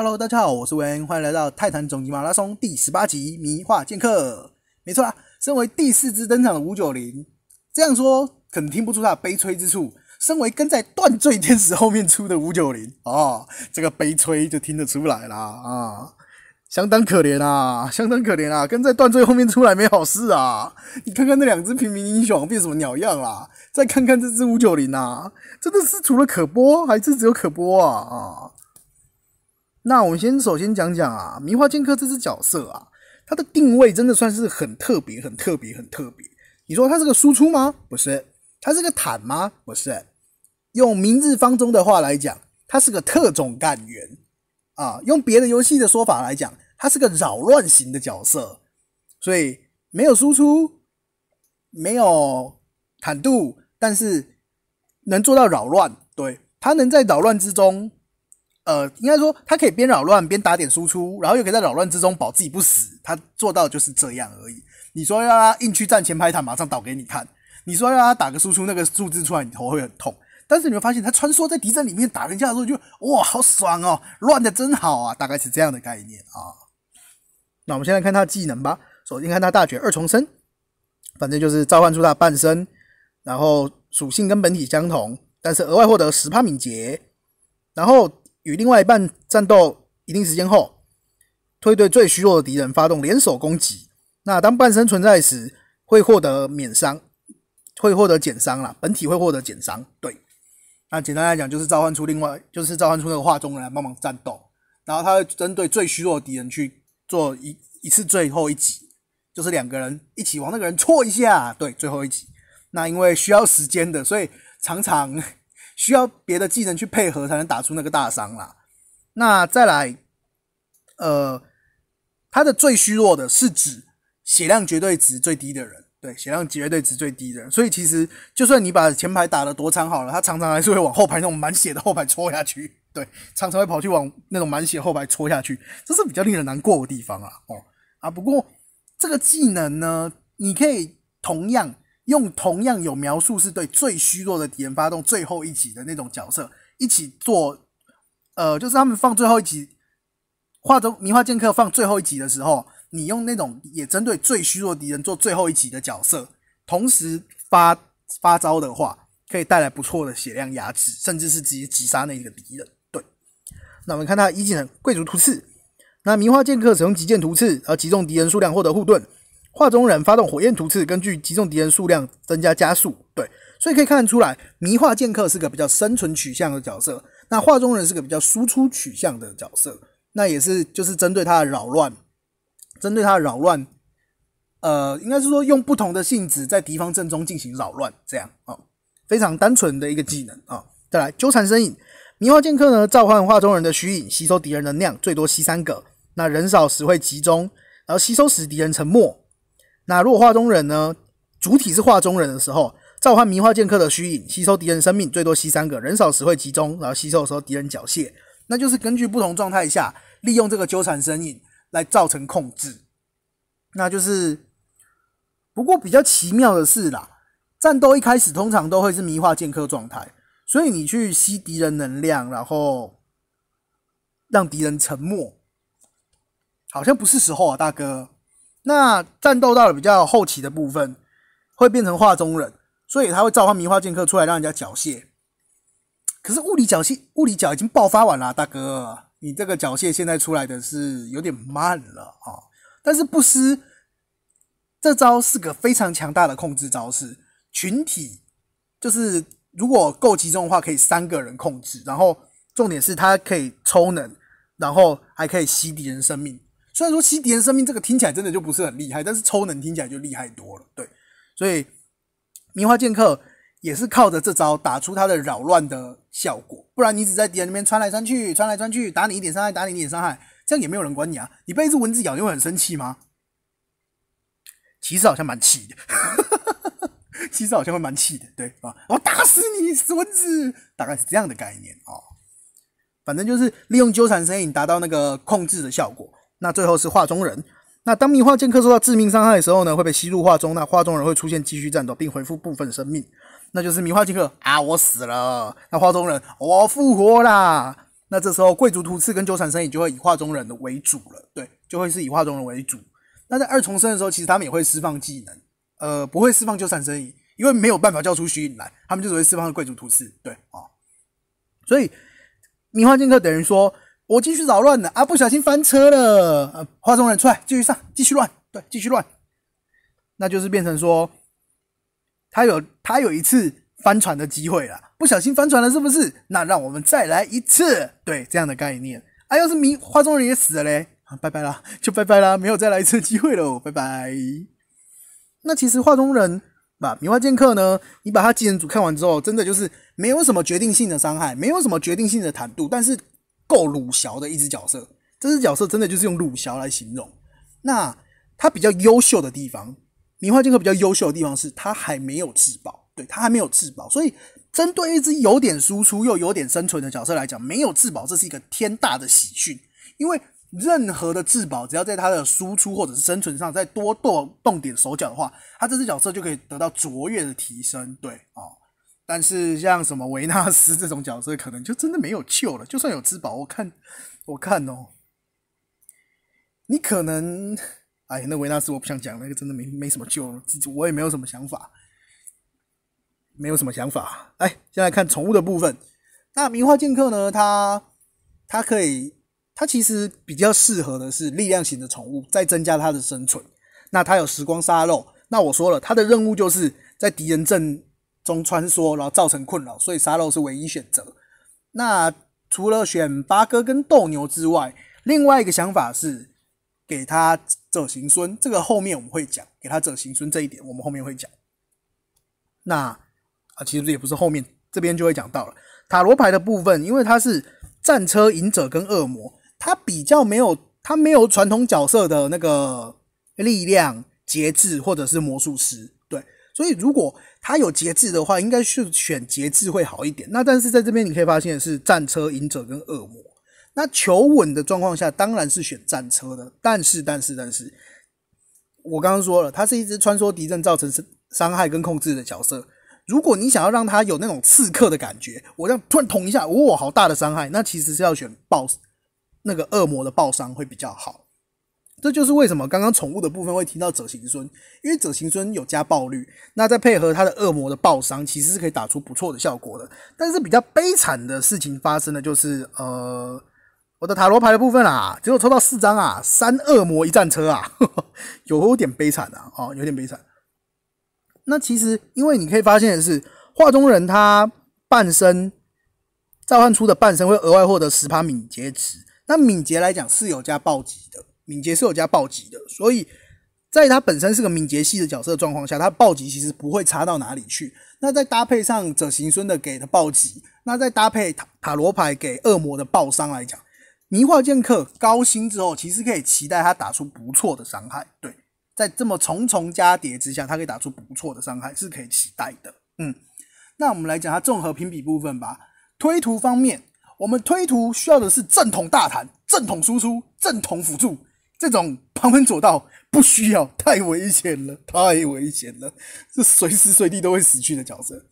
Hello，大家好，我是文，欢迎来到《泰坦总级马拉松》第十八集《迷画剑客》。没错啦，身为第四只登场的五九零，这样说肯听不出他悲催之处。身为跟在断罪天使后面出的五九零，哦，这个悲催就听得出来啦啊，相当可怜啊，相当可怜啊，跟在断罪后面出来没好事啊！你看看那两只平民英雄变什么鸟样啦，再看看这只五九零啊，真的是除了可播还是只有可播啊啊！那我们先首先讲讲啊，迷花剑客这只角色啊，它的定位真的算是很特别、很特别、很特别。你说它是个输出吗？不是。它是个坦吗？不是。用明日方舟的话来讲，它是个特种干员啊。用别的游戏的说法来讲，它是个扰乱型的角色。所以没有输出，没有坦度，但是能做到扰乱。对，他能在扰乱之中。呃，应该说他可以边扰乱边打点输出，然后又可以在扰乱之中保自己不死。他做到就是这样而已。你说让他硬去站前排塔，马上倒给你看；你说让他打个输出，那个数字出来，你头会很痛。但是你会发现，他穿梭在敌阵里面打人架的时候，就哇，好爽哦，乱的真好啊，大概是这样的概念啊。那我们先来看他的技能吧。首先看他大觉二重生，反正就是召唤出他半身，然后属性跟本体相同，但是额外获得十帕敏捷，然后。与另外一半战斗一定时间后，会对最虚弱的敌人发动联手攻击。那当半身存在时，会获得免伤，会获得减伤啦，本体会获得减伤。对，那简单来讲就是召唤出另外，就是召唤出那个画中人来帮忙战斗，然后他会针对最虚弱的敌人去做一一次最后一击，就是两个人一起往那个人戳一下。对，最后一击。那因为需要时间的，所以常常。需要别的技能去配合才能打出那个大伤啦。那再来，呃，他的最虚弱的是指血量绝对值最低的人，对，血量绝对值最低的人。所以其实就算你把前排打得多惨好了，他常常还是会往后排那种满血的后排戳下去。对，常常会跑去往那种满血后排戳下去，这是比较令人难过的地方啊。哦，啊，不过这个技能呢，你可以同样。用同样有描述是对最虚弱的敌人发动最后一击的那种角色，一起做，呃，就是他们放最后一集画中迷画剑客放最后一集的时候，你用那种也针对最虚弱敌人做最后一击的角色，同时发发招的话，可以带来不错的血量压制，甚至是直接击杀那个敌人。对，那我们看他一技能贵族突刺，那迷画剑客使用极剑突刺而击中敌人数量获得护盾。画中人发动火焰图刺，根据击中敌人数量增加加速。对，所以可以看得出来，迷画剑客是个比较生存取向的角色，那画中人是个比较输出取向的角色。那也是就是针对他的扰乱，针对他的扰乱，呃，应该是说用不同的性质在敌方阵中进行扰乱，这样啊，非常单纯的一个技能啊。再来纠缠身影，迷画剑客呢召唤画中人的虚影，吸收敌人能量，最多吸三个。那人少时会集中，然后吸收时敌人沉默。那如果画中人呢？主体是画中人的时候，召唤迷画剑客的虚影，吸收敌人生命，最多吸三个人少时会集中，然后吸收的时候敌人缴械。那就是根据不同状态下利用这个纠缠身影来造成控制。那就是，不过比较奇妙的是啦，战斗一开始通常都会是迷画剑客状态，所以你去吸敌人能量，然后让敌人沉默，好像不是时候啊，大哥。那战斗到了比较后期的部分，会变成画中人，所以他会召唤迷花剑客出来让人家缴械。可是物理缴械，物理缴已经爆发完了，大哥，你这个缴械现在出来的是有点慢了啊。但是布斯这招是个非常强大的控制招式，群体就是如果够集中的话，可以三个人控制。然后重点是他可以抽能，然后还可以吸敌人生命。虽然说吸敌人生命这个听起来真的就不是很厉害，但是抽能听起来就厉害多了。对，所以棉花剑客也是靠着这招打出他的扰乱的效果，不然你只在敌人那边穿来穿去、穿来穿去，打你一点伤害，打你一点伤害，这样也没有人管你啊！你被一只蚊子咬，你会很生气吗？其实好像蛮气的，其实好像会蛮气的，对啊，我打死你死蚊子，大概是这样的概念啊。反正就是利用纠缠身影达到那个控制的效果。那最后是画中人。那当迷画剑客受到致命伤害的时候呢，会被吸入画中。那画中人会出现，继续战斗并恢复部分生命。那就是迷画剑客啊，我死了。那画中人，我复活啦。那这时候贵族突刺跟纠缠生也就会以画中人的为主了。对，就会是以画中人为主。那在二重生的时候，其实他们也会释放技能，呃，不会释放纠缠生意，因为没有办法叫出虚影来，他们就只会释放贵族突刺。对啊，所以迷画剑客等于说。我继续扰乱了啊，不小心翻车了。呃，画中人出来继续上，继续乱，对，继续乱。那就是变成说，他有他有一次翻船的机会了，不小心翻船了，是不是？那让我们再来一次，对这样的概念。哎，要是迷画中人也死了嘞，啊，拜拜啦，就拜拜啦，没有再来一次机会喽，拜拜。那其实画中人把迷画剑客呢，你把他技能组看完之后，真的就是没有什么决定性的伤害，没有什么决定性的坦度，但是。够鲁枭的一只角色，这只角色真的就是用鲁枭来形容。那它比较优秀的地方，棉幻剑客比较优秀的地方是它还没有质保，对，它还没有质保。所以针对一只有点输出又有点生存的角色来讲，没有质保这是一个天大的喜讯。因为任何的质保，只要在它的输出或者是生存上再多动动点手脚的话，它这只角色就可以得到卓越的提升。对啊。但是像什么维纳斯这种角色，可能就真的没有救了。就算有质宝，我看，我看哦，你可能，哎，那维纳斯我不想讲，那个真的没没什么救了，我也没有什么想法，没有什么想法。哎，先来看宠物的部分，那名画剑客呢？他，他可以，他其实比较适合的是力量型的宠物，再增加他的生存。那他有时光沙漏，那我说了，他的任务就是在敌人阵。中穿梭，然后造成困扰，所以沙漏是唯一选择。那除了选八哥跟斗牛之外，另外一个想法是给他者行孙，这个后面我们会讲。给他者行孙这一点，我们后面会讲。那啊，其实也不是后面这边就会讲到了塔罗牌的部分，因为它是战车、隐者跟恶魔，它比较没有它没有传统角色的那个力量、节制或者是魔术师。所以，如果他有节制的话，应该是选节制会好一点。那但是在这边你可以发现是战车、隐者跟恶魔。那求稳的状况下，当然是选战车的。但是，但是，但是，我刚刚说了，他是一只穿梭敌阵造成伤伤害跟控制的角色。如果你想要让他有那种刺客的感觉，我要突然捅一下，哇，好大的伤害。那其实是要选暴，那个恶魔的暴伤会比较好。这就是为什么刚刚宠物的部分会提到者行孙，因为者行孙有加暴率，那再配合他的恶魔的暴伤，其实是可以打出不错的效果的。但是比较悲惨的事情发生的就是呃，我的塔罗牌的部分啊，只有抽到四张啊，三恶魔一战车啊，有点悲惨啊，哦，有点悲惨。那其实因为你可以发现的是，画中人他半身召唤出的半身会额外获得十趴敏捷值，那敏捷来讲是有加暴击的。敏捷是有加暴击的，所以在它本身是个敏捷系的角色状况下，它暴击其实不会差到哪里去。那再搭配上者行孙的给的暴击，那再搭配塔塔罗牌给恶魔的暴伤来讲，迷幻剑客高星之后，其实可以期待它打出不错的伤害。对，在这么重重加叠之下，它可以打出不错的伤害，是可以期待的。嗯，那我们来讲它综合评比部分吧。推图方面，我们推图需要的是正统大弹、正统输出、正统辅助。这种旁门左道不需要，太危险了，太危险了，是随时随地都会死去的角色。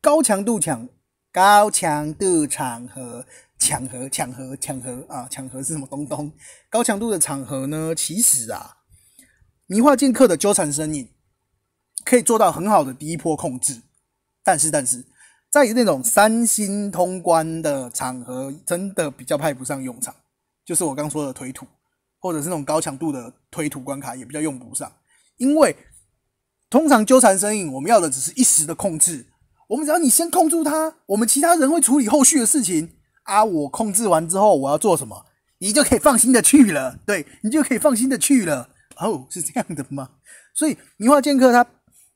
高强度抢，高强度场合抢和抢和抢和啊，抢和是什么东东？高强度的场合呢，其实啊，迷化剑客的纠缠身影可以做到很好的第一波控制，但是但是，在那种三星通关的场合，真的比较派不上用场。就是我刚说的推土。或者是那种高强度的推土关卡也比较用不上，因为通常纠缠身影我们要的只是一时的控制，我们只要你先控住他，我们其他人会处理后续的事情啊。我控制完之后我要做什么，你就可以放心的去了。对你就可以放心的去了。哦，是这样的吗？所以迷画剑客他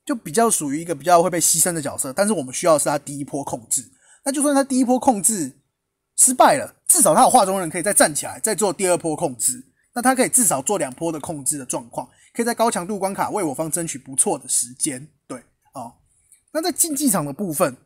就比较属于一个比较会被牺牲的角色，但是我们需要是他第一波控制。那就算他第一波控制失败了，至少他有画中人可以再站起来再做第二波控制。那他可以至少做两波的控制的状况，可以在高强度关卡为我方争取不错的时间。对哦，那在竞技场的部分，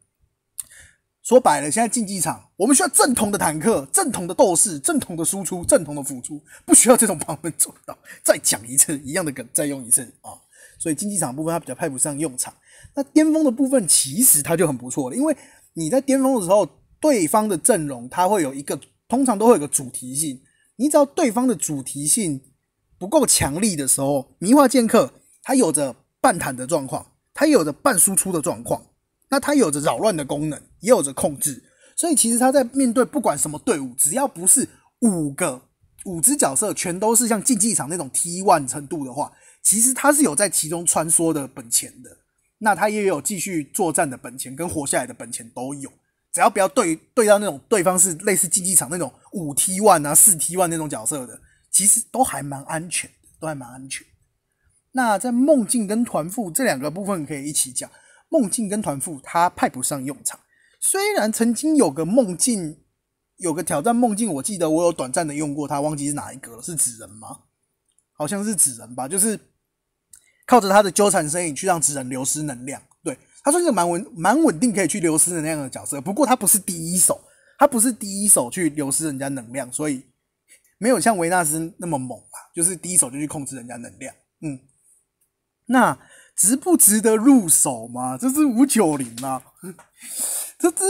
说白了，现在竞技场我们需要正统的坦克、正统的斗士、正统的输出、正统的辅助，不需要这种旁门左道。再讲一次，一样的梗，再用一次啊。所以竞技场部分它比较派不上用场。那巅峰的部分其实它就很不错了，因为你在巅峰的时候，对方的阵容他会有一个，通常都会有个主题性。你只要对方的主题性不够强力的时候，迷化剑客他有着半坦的状况，他有着半输出的状况，那他有着扰乱的功能，也有着控制，所以其实他在面对不管什么队伍，只要不是五个五只角色全都是像竞技场那种 T one 程度的话，其实他是有在其中穿梭的本钱的，那他也有继续作战的本钱跟活下来的本钱都有。只要不要对对到那种对方是类似竞技场那种五 T one 啊四 T one 那种角色的，其实都还蛮安全，都还蛮安全。那在梦境跟团副这两个部分可以一起讲，梦境跟团副它派不上用场。虽然曾经有个梦境，有个挑战梦境，我记得我有短暂的用过它，忘记是哪一个了，是纸人吗？好像是纸人吧，就是靠着他的纠缠身影去让纸人流失能量。他是一个蛮稳蛮稳定可以去流失的那样的角色，不过他不是第一手，他不是第一手去流失人家能量，所以没有像维纳斯那么猛啊，就是第一手就去控制人家能量。嗯，那值不值得入手吗？这是五九零啊，这只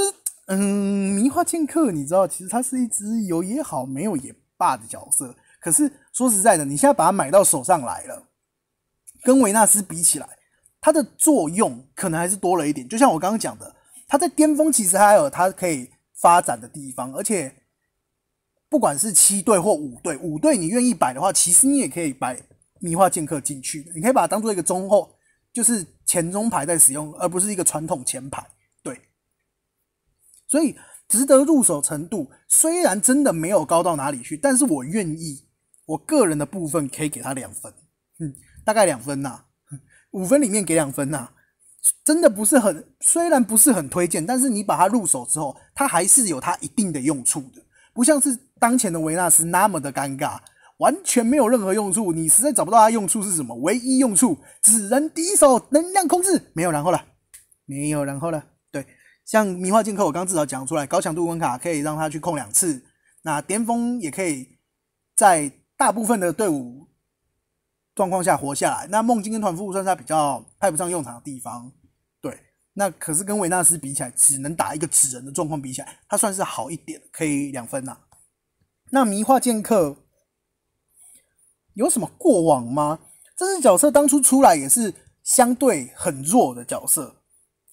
嗯，迷花剑客，你知道其实它是一只有也好没有也罢的角色，可是说实在的，你现在把它买到手上来了，跟维纳斯比起来。它的作用可能还是多了一点，就像我刚刚讲的，它在巅峰其实还有它可以发展的地方，而且不管是七队或五队，五队你愿意摆的话，其实你也可以摆迷化剑客进去，你可以把它当做一个中后，就是前中排在使用，而不是一个传统前排。对，所以值得入手程度虽然真的没有高到哪里去，但是我愿意，我个人的部分可以给他两分，嗯，大概两分呐。五分里面给两分呐，真的不是很，虽然不是很推荐，但是你把它入手之后，它还是有它一定的用处的，不像是当前的维纳斯那么的尴尬，完全没有任何用处，你实在找不到它用处是什么，唯一用处只能第一手能量控制，没有然后了，没有然后了，对，像迷幻剑客我刚至少讲出来，高强度温卡可以让他去控两次，那巅峰也可以在大部分的队伍。状况下活下来，那梦境跟团副算是他比较派不上用场的地方。对，那可是跟维纳斯比起来，只能打一个纸人的状况比起来，他算是好一点，可以两分呐。那迷画剑客有什么过往吗？这只角色当初出来也是相对很弱的角色，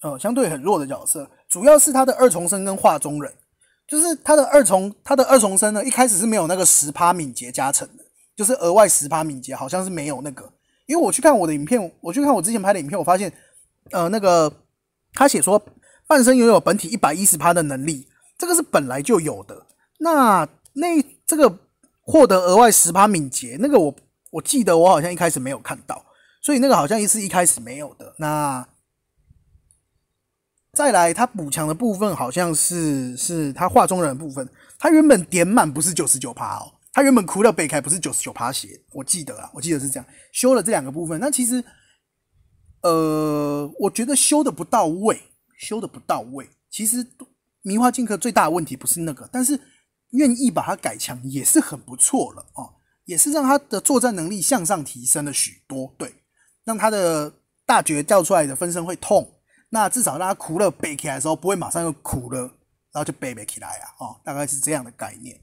呃，相对很弱的角色，主要是他的二重身跟画中人，就是他的二重他的二重身呢，一开始是没有那个十趴敏捷加成的。就是额外十趴敏捷，好像是没有那个，因为我去看我的影片，我去看我之前拍的影片，我发现，呃，那个他写说半身拥有本体一百一十趴的能力，这个是本来就有的。那那这个获得额外十趴敏捷，那个我我记得我好像一开始没有看到，所以那个好像也是一开始没有的。那再来，他补强的部分好像是是他画中人部分，他原本点满不是九十九趴哦。他原本苦了背开不是九十九趴血，我记得啊，我记得是这样修了这两个部分。那其实，呃，我觉得修的不到位，修的不到位。其实迷花镜客最大的问题不是那个，但是愿意把它改强也是很不错了啊，也是让他的作战能力向上提升了许多。对，让他的大觉掉出来的分身会痛，那至少他苦了背起来的时候不会马上又苦了，然后就背背起来啊，哦，大概是这样的概念。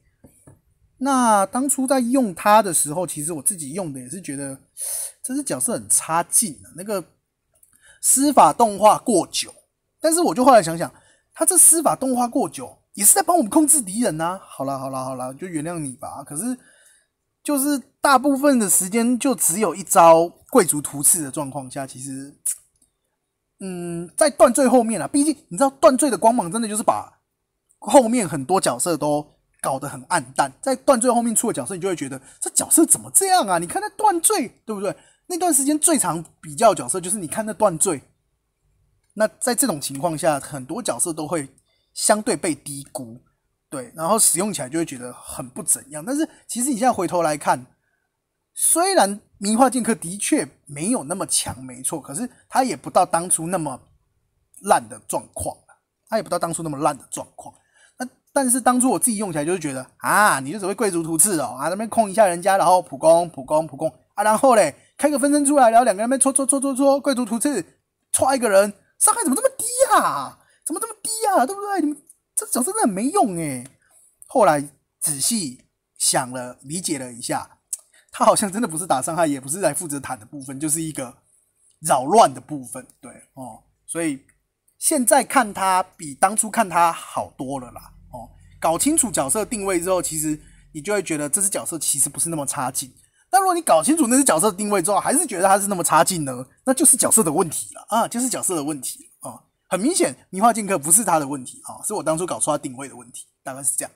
那当初在用它的时候，其实我自己用的也是觉得，这只角色很差劲啊，那个施法动画过久。但是我就后来想想，他这施法动画过久也是在帮我们控制敌人啊。好了好了好了，就原谅你吧。可是就是大部分的时间就只有一招贵族图刺的状况下，其实，嗯，在断罪后面了。毕竟你知道断罪的光芒真的就是把后面很多角色都。搞得很暗淡，在断罪后面出的角色，你就会觉得这角色怎么这样啊？你看那断罪，对不对？那段时间最长比较角色就是你看那断罪。那在这种情况下，很多角色都会相对被低估，对，然后使用起来就会觉得很不怎样。但是其实你现在回头来看，虽然名画剑客的确没有那么强，没错，可是他也不到当初那么烂的状况他也不到当初那么烂的状况。但是当初我自己用起来就是觉得啊，你就只会贵族图刺哦，啊那边控一下人家，然后普攻普攻普攻啊，然后嘞开个分身出来，然后两个人那边戳戳戳戳戳贵族图刺，戳一个人伤害怎么这么低啊？怎么这么低啊？对不对？你们这小分身没用哎。后来仔细想了，理解了一下，他好像真的不是打伤害，也不是来负责坦的部分，就是一个扰乱的部分，对哦。所以现在看他比当初看他好多了啦。搞清楚角色定位之后，其实你就会觉得这只角色其实不是那么差劲。但如果你搞清楚那只角色定位之后，还是觉得它是那么差劲呢？那就是角色的问题了啊，就是角色的问题啊。很明显，迷画剑客不是他的问题啊，是我当初搞错他定位的问题，大概是这样。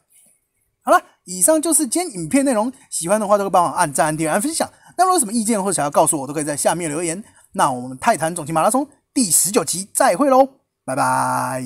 好了，以上就是今天影片内容。喜欢的话，都会帮我按赞、按订阅、按分享。那如果有什么意见或想要告诉我，都可以在下面留言。那我们泰坦总集马拉松第十九集，再会喽，拜拜。